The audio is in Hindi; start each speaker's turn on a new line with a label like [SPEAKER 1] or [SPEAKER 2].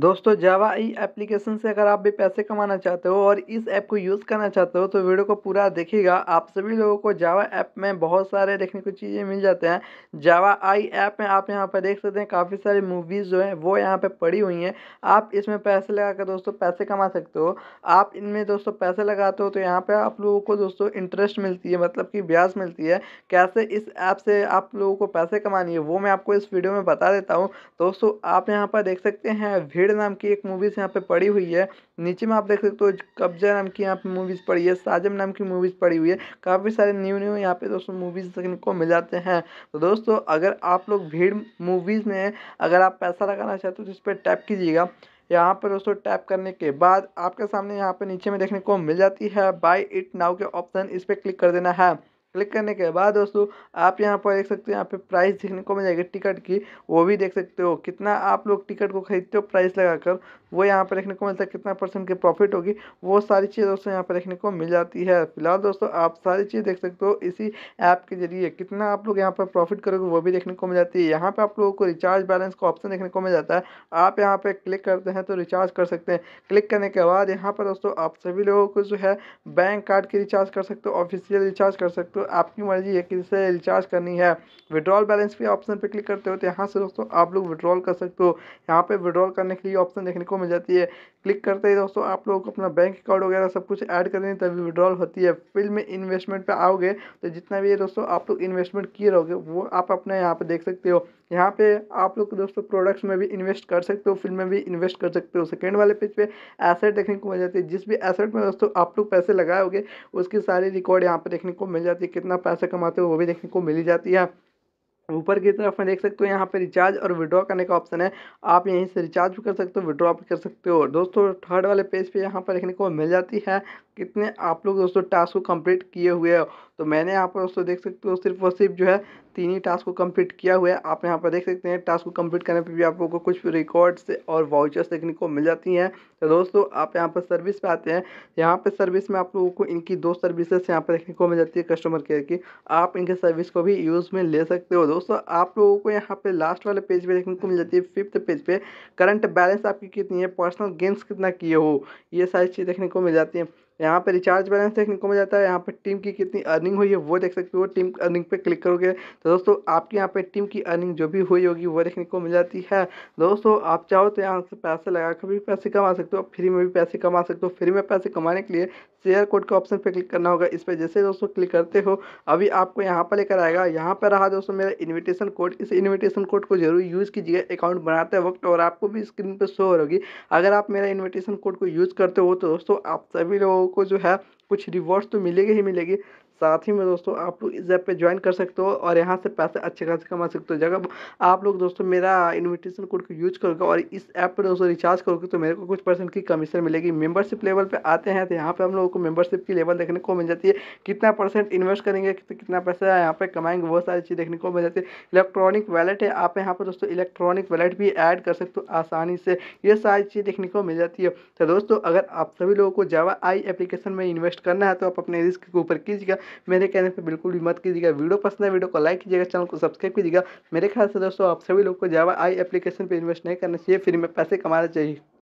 [SPEAKER 1] दोस्तों जावा ई एप्लीकेशन से अगर आप भी पैसे कमाना चाहते हो और इस ऐप को यूज़ करना चाहते हो तो वीडियो को पूरा देखिएगा आप सभी लोगों को जावा ऐप में बहुत सारे देखने को चीज़ें मिल जाते हैं जावा आई ऐप में आप यहाँ पर देख सकते हैं काफ़ी सारी मूवीज़ जो हैं वो यहाँ पर पड़ी हुई हैं आप इसमें पैसे लगा कर दोस्तों पैसे कमा सकते हो आप इनमें दोस्तों पैसे लगाते हो तो यहाँ पर आप लोगों को दोस्तों इंटरेस्ट मिलती है मतलब कि ब्याज मिलती है कैसे इस ऐप से आप लोगों को पैसे कमानी है वो मैं आपको इस वीडियो में बता देता हूँ दोस्तों आप यहाँ पर देख सकते हैं भीड़ नाम की एक मूवीज़ यहाँ पे पड़ी हुई है नीचे में आप देख सकते हो कब्जा नाम की यहाँ पे मूवीज़ पड़ी है साजम नाम की मूवीज़ पड़ी हुई है काफ़ी सारे न्यू न्यू यहाँ पे दोस्तों मूवीज़ देखने को मिल जाते हैं तो दोस्तों अगर आप लोग भीड़ मूवीज़ में अगर आप पैसा लगाना चाहते हो तो इस पर टैप कीजिएगा यहाँ पर दोस्तों टैप करने के बाद आपके सामने यहाँ पे नीचे में देखने को मिल जाती है बाय इट नाउ के ऑप्शन इस पर क्लिक कर देना है क्लिक करने के बाद दोस्तों आप यहाँ पर देख सकते हो यहाँ पे प्राइस देखने को मिल जाएगी टिकट की वो भी देख सकते हो कितना आप लोग टिकट को खरीदते हो प्राइस लगाकर वो यहाँ पर देखने को मिलता है कितना परसेंट की प्रॉफिट होगी वो सारी चीज़ दोस्तों यहाँ पर देखने को मिल जाती है फिलहाल दोस्तों आप सारी चीज़ देख सकते हो इसी ऐप के जरिए कितना आप लोग यहाँ पर प्रॉफिट करोगे वो भी देखने को मिल जाती है यहाँ पर आप लोगों को रिचार्ज बैलेंस का ऑप्शन देखने को मिल जाता है आप यहाँ पर क्लिक करते हैं तो रिचार्ज कर सकते हैं क्लिक करने के बाद यहाँ पर दोस्तों आप सभी लोगों को जो है बैंक कार्ड के रिचार्ज कर सकते हो ऑफिशियल रिचार्ज कर सकते हो आपकी मर्जी है कि रिचार्ज करनी है विड्रॉल बैलेंस भी ऑप्शन पर क्लिक करते हो तो यहाँ से दोस्तों आप लोग विड्रॉल कर सकते हो यहाँ पर विड्रॉल करने के लिए ऑप्शन देखने को मिल जाती है क्लिक करते ही दोस्तों आप लोग अपना बैंक अकाउंट वगैरह सब कुछ ऐड कर देंगे तभी विड्रॉल होती है फिल्ड में इन्वेस्टमेंट पर आओगे तो जितना भी है दोस्तों आप लोग इन्वेस्टमेंट किए रहोगे वो आप अपने यहाँ पर देख सकते हो यहाँ पे आप लोग दोस्तों प्रोडक्ट्स में भी इन्वेस्ट कर सकते हो फिल्म में भी इन्वेस्ट कर सकते हो सेकेंड वाले पेज पे एसेट देखने को मिल जाती है जिस भी एसेट में दोस्तों आप लोग पैसे लगाएंगे उसकी सारी रिकॉर्ड यहाँ पर देखने को मिल जाती है कितना पैसा कमाते हो वो भी देखने को मिली जाती है ऊपर की तरफ में देख सकते हो यहाँ पे रिचार्ज और विड्रॉ करने का ऑप्शन है आप यहीं से रिचार्ज भी कर सकते हो विड्रॉ भी कर सकते हो दोस्तों थर्ड वाले पेज पे यहाँ पर देखने को मिल जाती है कितने आप लोग दोस्तों टास्क को कंप्लीट किए हुए हो तो मैंने यहाँ पर दोस्तों देख सकते हो सिर्फ और सिर्फ जो है तीन ही टास्क को कंप्लीट किया हुआ है आप यहाँ पर देख सकते हैं टास्क को कंप्लीट करने पर भी आप लोगों को कुछ रिकॉर्ड्स और वाउचर्स देखने को मिल जाती हैं तो दोस्तों आप यहाँ पर सर्विस पे आते हैं यहाँ पर सर्विस में आप लोगों को इनकी दो सर्विसेस यहाँ पर देखने को मिल जाती है कस्टमर केयर की आप इनके सर्विस को भी यूज़ में ले सकते हो दोस्तों आप लोगों को यहाँ पर लास्ट वाले पेज पर देखने को मिल जाती है फिफ्थ पेज पर करंट बैलेंस आपकी कितनी है पर्सनल गेंस कितना किए हो ये सारी चीज़ देखने को मिल जाती है यहाँ पे रिचार्ज बैलेंस देखने को मिल जाता है यहाँ पे टीम की कितनी अर्निंग हुई है वो देख सकते हो टीम अर्निंग पे क्लिक करोगे तो दोस्तों आपके यहाँ पे टीम की अर्निंग जो भी हुई होगी वो देखने को मिल जाती है दोस्तों आप चाहो तो यहाँ से पैसे लगा कर भी पैसे कमा सकते हो फ्री में भी पैसे कमा सकते हो फ्री में पैसे कमाने के लिए शेयर तो कोड के ऑप्शन पे क्लिक करना होगा इस पर जैसे दोस्तों क्लिक करते हो अभी आपको यहाँ पर लेकर आएगा यहाँ पर रहा दोस्तों मेरा इन्विटेशन कोड इस इन्विटेशन कोड को जरूर यूज़ कीजिएगा अकाउंट बनाते वक्त और आपको भी स्क्रीन पर शो होगी अगर आप मेरा इन्विटेशन कोड को यूज़ करते हो तो दोस्तों आप सभी लोगों को जो है कुछ रिवॉर्ड्स तो मिलेगी ही मिलेगी साथ ही में दोस्तों आप लोग इस ऐप पे ज्वाइन कर सकते हो और यहाँ से पैसे अच्छे खासे कमा सकते हो जगह आप लोग दोस्तों मेरा इन्विटेशन कोड को यूज करोगे और इस ऐप पर दोस्तों रिचार्ज करोगे तो मेरे को कुछ परसेंट की कमीशन मिलेगी मेंबरशिप लेवल पर आते हैं तो यहाँ पर हम लोगों को मेंबरशिप की लेवल देखने को मिल जाती है कितना परसेंट इन्वेस्ट करेंगे कितना पैसा यहाँ पर कमाएंगे वो सारी चीज़ देखने को मिल जाती है इलेक्ट्रॉनिक वैलेट है आप यहाँ पर दोस्तों इलेक्ट्रॉनिक वैलेट भी ऐड कर सकते हो आसानी से ये सारी चीज़ देखने को मिल जाती है तो दोस्तों अगर आप सभी लोगों को जावा आई एप्लीकेशन में इन्वेस्ट करना है तो आप अपने रिस्क के ऊपर कीजिएगा मेरे कहने पर बिल्कुल भी मत कीजिएगा वीडियो पसंद है वीडियो को लाइक कीजिएगा चैनल को सब्सक्राइब कीजिएगा मेरे ख्याल से दोस्तों आप सभी लोग को जावा आई एप्लीकेशन पर इन्वेस्ट नहीं करना चाहिए फ्री में पैसे कमाना चाहिए